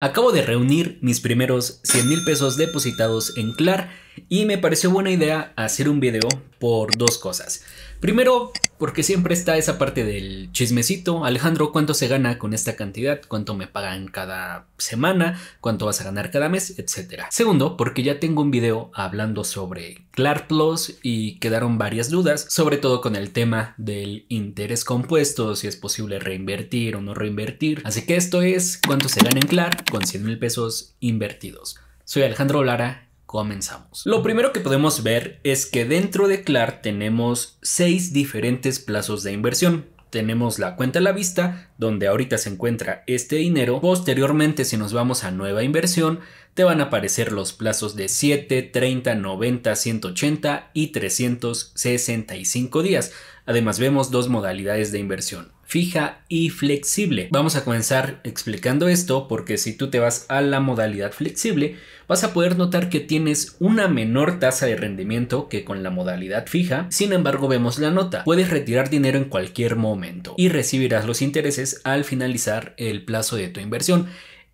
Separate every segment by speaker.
Speaker 1: Acabo de reunir mis primeros 100 mil pesos depositados en Clark. Y me pareció buena idea hacer un video por dos cosas. Primero, porque siempre está esa parte del chismecito. Alejandro, ¿cuánto se gana con esta cantidad? ¿Cuánto me pagan cada semana? ¿Cuánto vas a ganar cada mes? Etcétera. Segundo, porque ya tengo un video hablando sobre Clark Plus y quedaron varias dudas, sobre todo con el tema del interés compuesto, si es posible reinvertir o no reinvertir. Así que esto es cuánto se gana en Clark con 100 mil pesos invertidos. Soy Alejandro Lara Comenzamos. Lo primero que podemos ver es que dentro de CLAR tenemos seis diferentes plazos de inversión. Tenemos la cuenta a la vista, donde ahorita se encuentra este dinero. Posteriormente, si nos vamos a nueva inversión, te van a aparecer los plazos de 7, 30, 90, 180 y 365 días. Además, vemos dos modalidades de inversión fija y flexible. Vamos a comenzar explicando esto porque si tú te vas a la modalidad flexible, vas a poder notar que tienes una menor tasa de rendimiento que con la modalidad fija. Sin embargo, vemos la nota. Puedes retirar dinero en cualquier momento y recibirás los intereses al finalizar el plazo de tu inversión.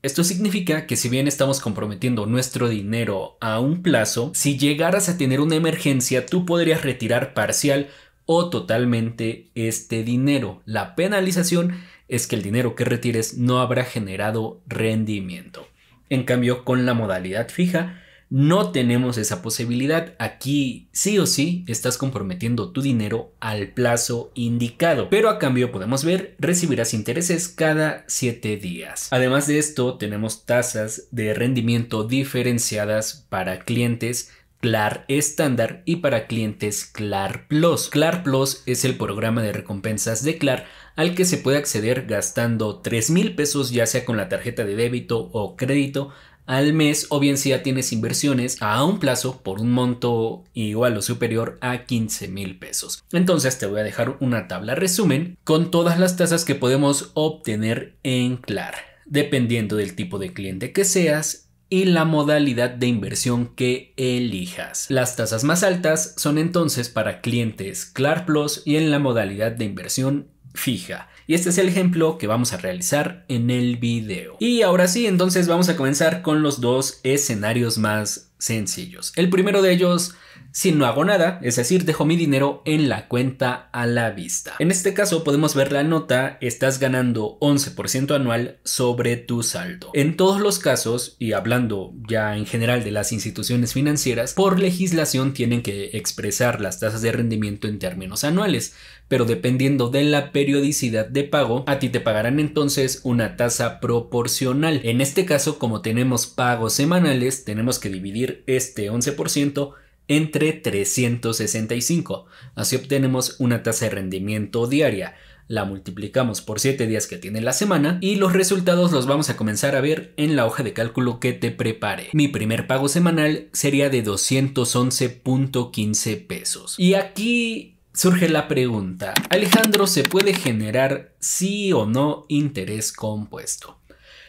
Speaker 1: Esto significa que si bien estamos comprometiendo nuestro dinero a un plazo, si llegaras a tener una emergencia, tú podrías retirar parcial o totalmente este dinero. La penalización es que el dinero que retires no habrá generado rendimiento. En cambio, con la modalidad fija, no tenemos esa posibilidad. Aquí sí o sí estás comprometiendo tu dinero al plazo indicado. Pero a cambio podemos ver, recibirás intereses cada siete días. Además de esto, tenemos tasas de rendimiento diferenciadas para clientes CLAR estándar y para clientes CLAR Plus. CLAR Plus es el programa de recompensas de CLAR al que se puede acceder gastando 3 mil pesos ya sea con la tarjeta de débito o crédito al mes o bien si ya tienes inversiones a un plazo por un monto igual o superior a 15 mil pesos. Entonces te voy a dejar una tabla resumen con todas las tasas que podemos obtener en CLAR dependiendo del tipo de cliente que seas y la modalidad de inversión que elijas. Las tasas más altas son entonces para clientes claro Plus y en la modalidad de inversión fija. Y este es el ejemplo que vamos a realizar en el video. Y ahora sí, entonces vamos a comenzar con los dos escenarios más sencillos. El primero de ellos, si no hago nada, es decir, dejo mi dinero en la cuenta a la vista. En este caso podemos ver la nota, estás ganando 11% anual sobre tu saldo. En todos los casos, y hablando ya en general de las instituciones financieras, por legislación tienen que expresar las tasas de rendimiento en términos anuales, pero dependiendo de la periodicidad de pago, a ti te pagarán entonces una tasa proporcional. En este caso, como tenemos pagos semanales, tenemos que dividir este 11% entre 365. Así obtenemos una tasa de rendimiento diaria. La multiplicamos por 7 días que tiene la semana y los resultados los vamos a comenzar a ver en la hoja de cálculo que te prepare. Mi primer pago semanal sería de 211.15 pesos. Y aquí surge la pregunta, Alejandro, ¿se puede generar sí o no interés compuesto?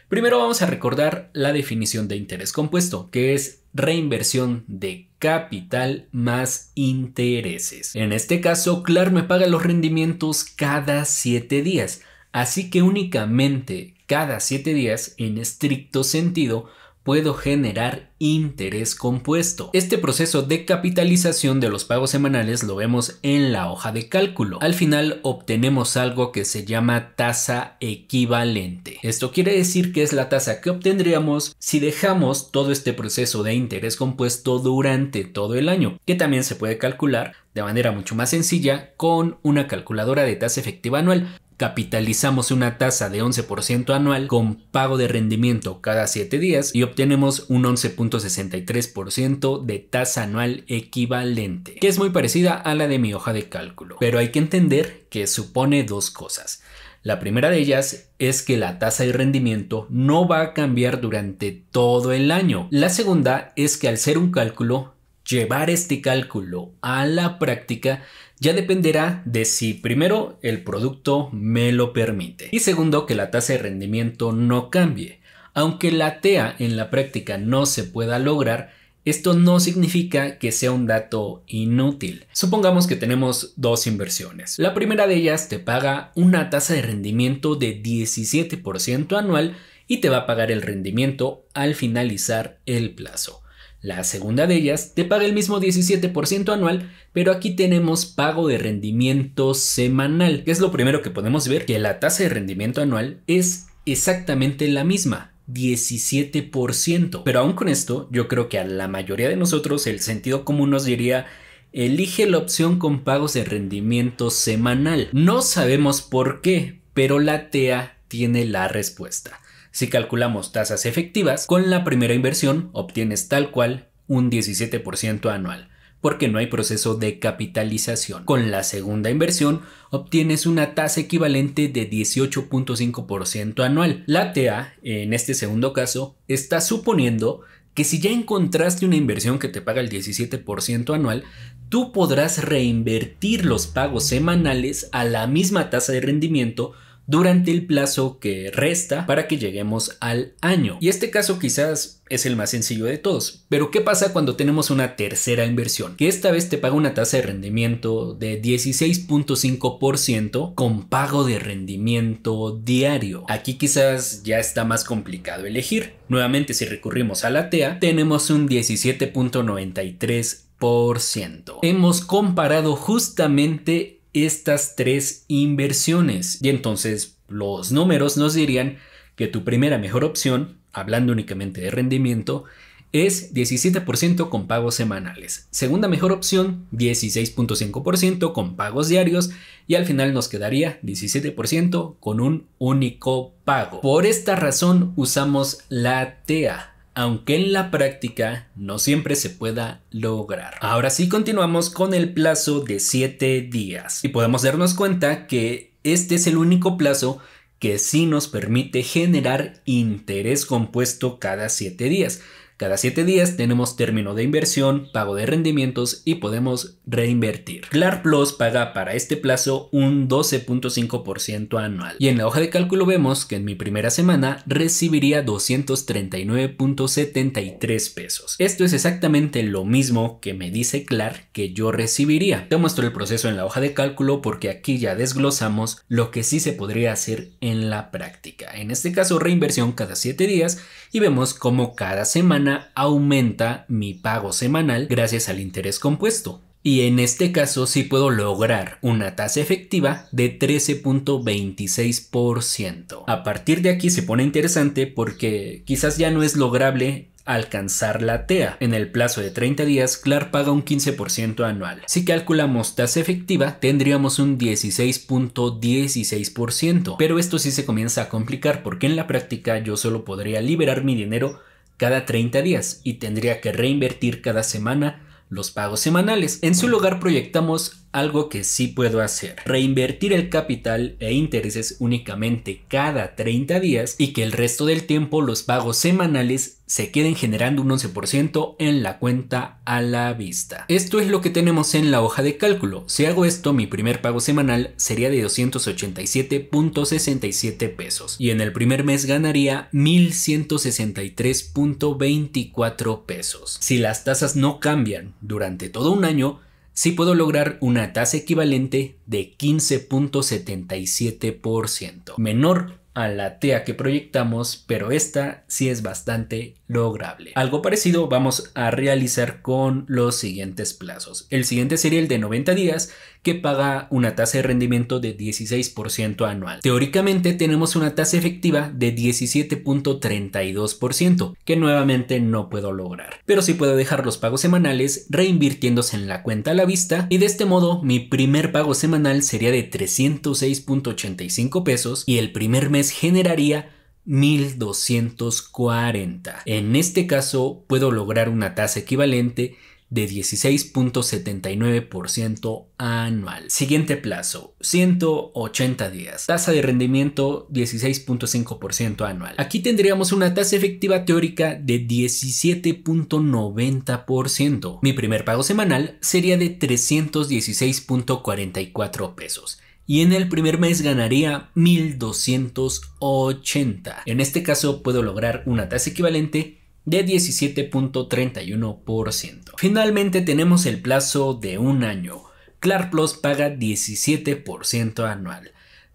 Speaker 1: Primero vamos a recordar la definición de interés compuesto, que es reinversión de capital más intereses. En este caso, Clark me paga los rendimientos cada 7 días, así que únicamente cada 7 días, en estricto sentido, puedo generar interés compuesto. Este proceso de capitalización de los pagos semanales lo vemos en la hoja de cálculo. Al final obtenemos algo que se llama tasa equivalente. Esto quiere decir que es la tasa que obtendríamos si dejamos todo este proceso de interés compuesto durante todo el año, que también se puede calcular de manera mucho más sencilla con una calculadora de tasa efectiva anual Capitalizamos una tasa de 11% anual con pago de rendimiento cada 7 días y obtenemos un 11.63% de tasa anual equivalente, que es muy parecida a la de mi hoja de cálculo. Pero hay que entender que supone dos cosas. La primera de ellas es que la tasa de rendimiento no va a cambiar durante todo el año. La segunda es que al ser un cálculo llevar este cálculo a la práctica ya dependerá de si primero el producto me lo permite y segundo que la tasa de rendimiento no cambie. Aunque la TEA en la práctica no se pueda lograr, esto no significa que sea un dato inútil. Supongamos que tenemos dos inversiones. La primera de ellas te paga una tasa de rendimiento de 17% anual y te va a pagar el rendimiento al finalizar el plazo. La segunda de ellas te paga el mismo 17% anual, pero aquí tenemos pago de rendimiento semanal, que es lo primero que podemos ver, que la tasa de rendimiento anual es exactamente la misma. 17%. Pero aún con esto, yo creo que a la mayoría de nosotros el sentido común nos diría elige la opción con pagos de rendimiento semanal. No sabemos por qué, pero la TEA tiene la respuesta. Si calculamos tasas efectivas, con la primera inversión obtienes tal cual un 17% anual, porque no hay proceso de capitalización. Con la segunda inversión obtienes una tasa equivalente de 18.5% anual. La TA, en este segundo caso, está suponiendo que si ya encontraste una inversión que te paga el 17% anual, tú podrás reinvertir los pagos semanales a la misma tasa de rendimiento durante el plazo que resta para que lleguemos al año. Y este caso quizás es el más sencillo de todos. Pero ¿qué pasa cuando tenemos una tercera inversión? Que esta vez te paga una tasa de rendimiento de 16.5% con pago de rendimiento diario. Aquí quizás ya está más complicado elegir. Nuevamente si recurrimos a la TEA, tenemos un 17.93%. Hemos comparado justamente estas tres inversiones. Y entonces los números nos dirían que tu primera mejor opción, hablando únicamente de rendimiento, es 17% con pagos semanales. Segunda mejor opción, 16.5% con pagos diarios y al final nos quedaría 17% con un único pago. Por esta razón usamos la TEA aunque en la práctica no siempre se pueda lograr. Ahora sí continuamos con el plazo de 7 días y podemos darnos cuenta que este es el único plazo que sí nos permite generar interés compuesto cada 7 días. Cada 7 días tenemos término de inversión, pago de rendimientos y podemos reinvertir. Clark Plus paga para este plazo un 12.5% anual y en la hoja de cálculo vemos que en mi primera semana recibiría 239.73 pesos. Esto es exactamente lo mismo que me dice Clark que yo recibiría. Te muestro el proceso en la hoja de cálculo porque aquí ya desglosamos lo que sí se podría hacer en la práctica. En este caso reinversión cada 7 días y vemos cómo cada semana aumenta mi pago semanal gracias al interés compuesto. Y en este caso sí puedo lograr una tasa efectiva de 13.26%. A partir de aquí se pone interesante porque quizás ya no es lograble alcanzar la TEA. En el plazo de 30 días, clar paga un 15% anual. Si calculamos tasa efectiva, tendríamos un 16.16%, pero esto sí se comienza a complicar porque en la práctica yo solo podría liberar mi dinero cada 30 días y tendría que reinvertir cada semana los pagos semanales. En su lugar proyectamos algo que sí puedo hacer. Reinvertir el capital e intereses únicamente cada 30 días y que el resto del tiempo los pagos semanales se queden generando un 11% en la cuenta a la vista. Esto es lo que tenemos en la hoja de cálculo. Si hago esto, mi primer pago semanal sería de 287.67 pesos y en el primer mes ganaría 1.163.24 pesos. Si las tasas no cambian durante todo un año, sí puedo lograr una tasa equivalente de 15.77%, menor a la TEA que proyectamos, pero esta sí es bastante lograble. Algo parecido vamos a realizar con los siguientes plazos. El siguiente sería el de 90 días que paga una tasa de rendimiento de 16% anual. Teóricamente tenemos una tasa efectiva de 17.32% que nuevamente no puedo lograr, pero sí puedo dejar los pagos semanales reinvirtiéndose en la cuenta a la vista y de este modo mi primer pago semanal sería de 306.85 pesos y el primer mes generaría 1240. En este caso puedo lograr una tasa equivalente de 16.79% anual. Siguiente plazo, 180 días. Tasa de rendimiento 16.5% anual. Aquí tendríamos una tasa efectiva teórica de 17.90%. Mi primer pago semanal sería de 316.44 pesos y en el primer mes ganaría 1280. En este caso puedo lograr una tasa equivalente de 17.31%. Finalmente tenemos el plazo de un año. Clark Plus paga 17% anual.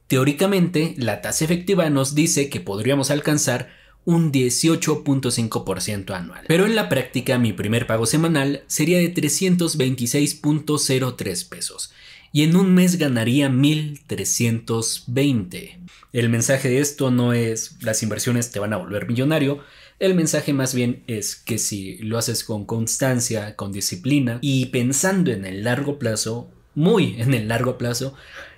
Speaker 1: Teóricamente, la tasa efectiva nos dice que podríamos alcanzar un 18.5% anual. Pero en la práctica mi primer pago semanal sería de 326.03 pesos y en un mes ganaría 1320. El mensaje de esto no es las inversiones te van a volver millonario, el mensaje más bien es que si lo haces con constancia, con disciplina y pensando en el largo plazo, muy en el largo plazo,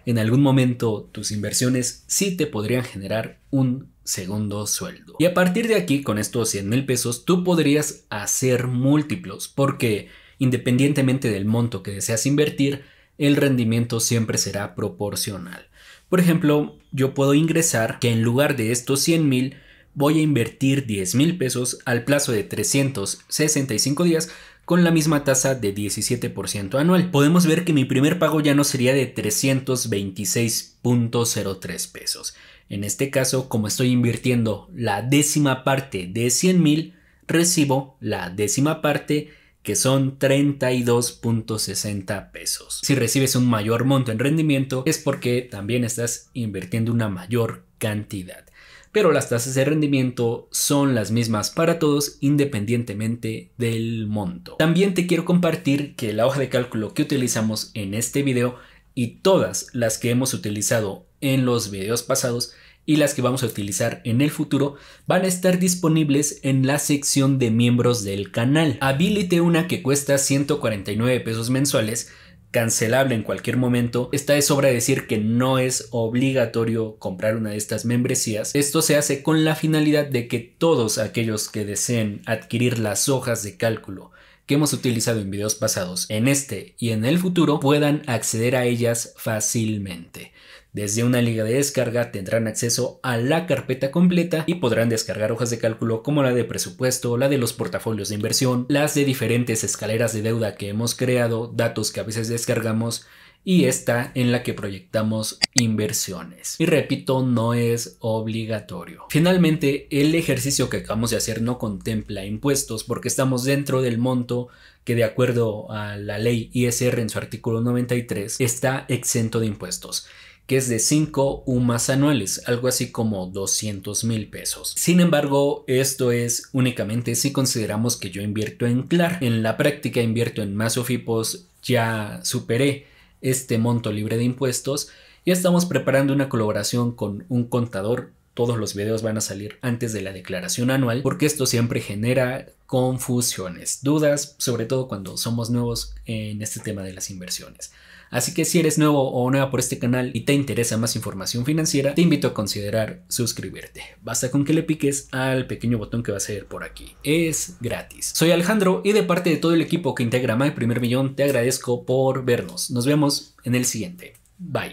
Speaker 1: en algún momento tus inversiones sí te podrían generar un segundo sueldo. Y a partir de aquí, con estos $100,000 mil pesos, tú podrías hacer múltiplos, porque independientemente del monto que deseas invertir, el rendimiento siempre será proporcional. Por ejemplo, yo puedo ingresar que en lugar de estos 100 mil, voy a invertir 10 mil pesos al plazo de 365 días con la misma tasa de 17% anual. Podemos ver que mi primer pago ya no sería de 326.03 pesos. En este caso, como estoy invirtiendo la décima parte de 100 mil, recibo la décima parte que son 32.60 pesos. Si recibes un mayor monto en rendimiento es porque también estás invirtiendo una mayor cantidad. Pero las tasas de rendimiento son las mismas para todos independientemente del monto. También te quiero compartir que la hoja de cálculo que utilizamos en este video y todas las que hemos utilizado en los videos pasados y las que vamos a utilizar en el futuro van a estar disponibles en la sección de miembros del canal. Habilite una que cuesta 149 pesos mensuales cancelable en cualquier momento. está de sobra decir que no es obligatorio comprar una de estas membresías. Esto se hace con la finalidad de que todos aquellos que deseen adquirir las hojas de cálculo que hemos utilizado en videos pasados, en este y en el futuro, puedan acceder a ellas fácilmente. Desde una liga de descarga tendrán acceso a la carpeta completa y podrán descargar hojas de cálculo como la de presupuesto, la de los portafolios de inversión, las de diferentes escaleras de deuda que hemos creado, datos que a veces descargamos y esta en la que proyectamos inversiones. Y repito, no es obligatorio. Finalmente, el ejercicio que acabamos de hacer no contempla impuestos porque estamos dentro del monto que de acuerdo a la ley ISR en su artículo 93 está exento de impuestos que es de 5 más anuales, algo así como 200 mil pesos. Sin embargo, esto es únicamente si consideramos que yo invierto en CLAR. En la práctica invierto en más OFIPOS, ya superé este monto libre de impuestos y estamos preparando una colaboración con un contador. Todos los videos van a salir antes de la declaración anual porque esto siempre genera confusiones, dudas, sobre todo cuando somos nuevos en este tema de las inversiones. Así que si eres nuevo o nueva por este canal y te interesa más información financiera, te invito a considerar suscribirte. Basta con que le piques al pequeño botón que va a ser por aquí. Es gratis. Soy Alejandro y de parte de todo el equipo que integra My Primer Millón te agradezco por vernos. Nos vemos en el siguiente. Bye.